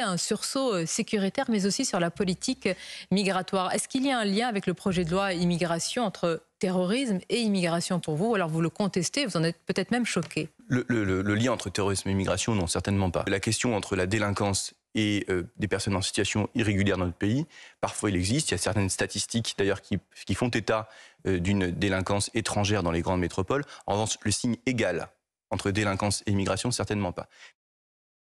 à un sursaut euh, sécuritaire, mais aussi sur la politique euh, migratoire. Est-ce qu'il y a un lien avec le projet de loi immigration entre terrorisme et immigration pour vous Alors vous le contestez, vous en êtes peut-être même choqué. Le, lien entre terrorisme et immigration, non, certainement pas. La question entre la délinquance et euh, des personnes en situation irrégulière dans notre pays, parfois il existe. Il y a certaines statistiques d'ailleurs qui, font état d'une délinquance étrangère dans les grandes métropoles. En revanche, le signe égal entre délinquance et immigration, certainement pas.